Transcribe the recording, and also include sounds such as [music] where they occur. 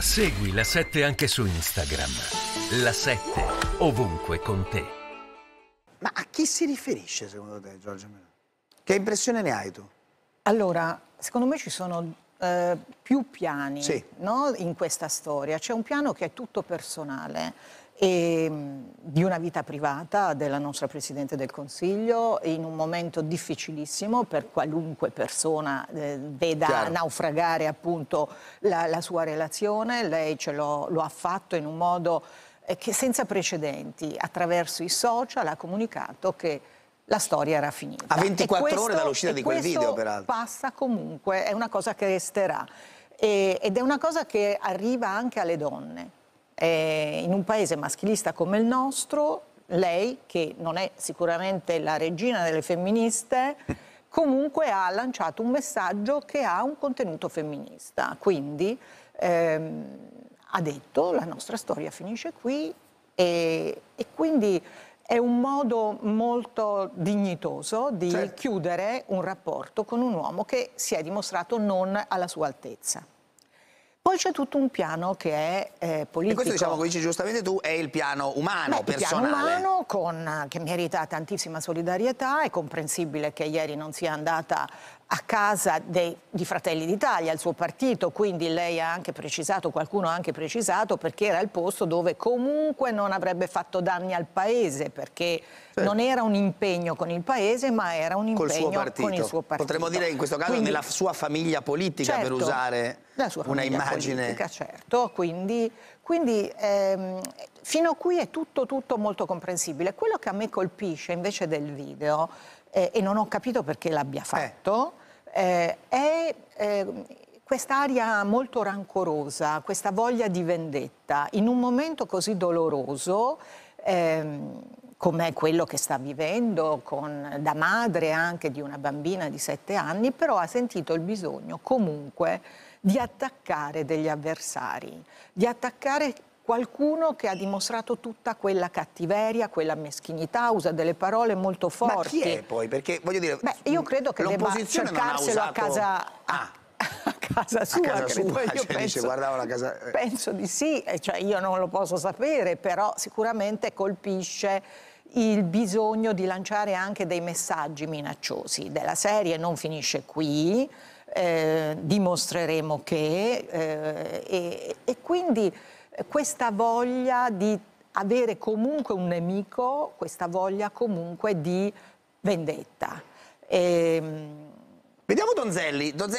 Segui la 7 anche su Instagram. La 7 ovunque con te. Ma a chi si riferisce secondo te Giorgio Meloni? Che impressione ne hai tu? Allora, secondo me ci sono eh, più piani sì. no? in questa storia. C'è un piano che è tutto personale e mm, di una vita privata della nostra Presidente del Consiglio in un momento difficilissimo per qualunque persona eh, veda Chiaro. naufragare appunto la, la, sua relazione. Lei ce lo, lo ha fatto in un modo eh, che senza precedenti, attraverso i social, ha comunicato che la storia era finita. A 24 questo, ore dall'uscita di quel video, peraltro. Passa comunque, è una cosa che resterà e, ed è una cosa che arriva anche alle donne eh, in un paese maschilista come il nostro, lei, che non è sicuramente la regina delle femministe, [laughs] comunque ha lanciato un messaggio che ha un contenuto femminista. Quindi ehm, ha detto la nostra storia finisce qui e, e quindi è un modo molto dignitoso di certo. chiudere un rapporto con un uomo che si è dimostrato non alla sua altezza. Poi c'è tutto un piano che è eh, politico. E questo diciamo come dici giustamente tu, è il piano umano, Beh, personale. Il piano umano con, che merita tantissima solidarietà, è comprensibile che ieri non sia andata a casa dei, di Fratelli d'Italia, il suo partito, quindi lei ha anche precisato, qualcuno ha anche precisato, perché era il posto dove comunque non avrebbe fatto danni al paese, perché certo. non era un impegno con il paese, ma era un impegno con il suo partito. Potremmo dire in questo caso quindi, nella sua famiglia politica, certo, per usare una immagine. Politica, certo, quindi, quindi ehm, fino a qui è tutto, tutto molto comprensibile. Quello che a me colpisce invece del video, eh, e non ho capito perché l'abbia eh. fatto, eh eh, è eh, quest'aria molto rancorosa, questa voglia di vendetta, in un momento così doloroso, ehm, com'è quello che sta vivendo con, da madre anche di una bambina di sette anni, però ha sentito il bisogno comunque di attaccare degli avversari, di attaccare qualcuno che ha dimostrato tutta quella cattiveria, quella meschinità, usa delle parole molto forti. Ma chi è poi? Perché voglio dire... Beh, io credo che debba cercarselo usato... a casa... Ah. A casa sua, a casa sua io cioè, penso, dice, casa... Eh. penso di sì, cioè, io non lo posso sapere, però sicuramente colpisce il bisogno di lanciare anche dei messaggi minacciosi della serie non finisce qui, eh, dimostreremo che eh, e, e quindi questa voglia di avere comunque un nemico, questa voglia comunque di vendetta. E... Ehm, Vediamo Donzelli. Donzelli...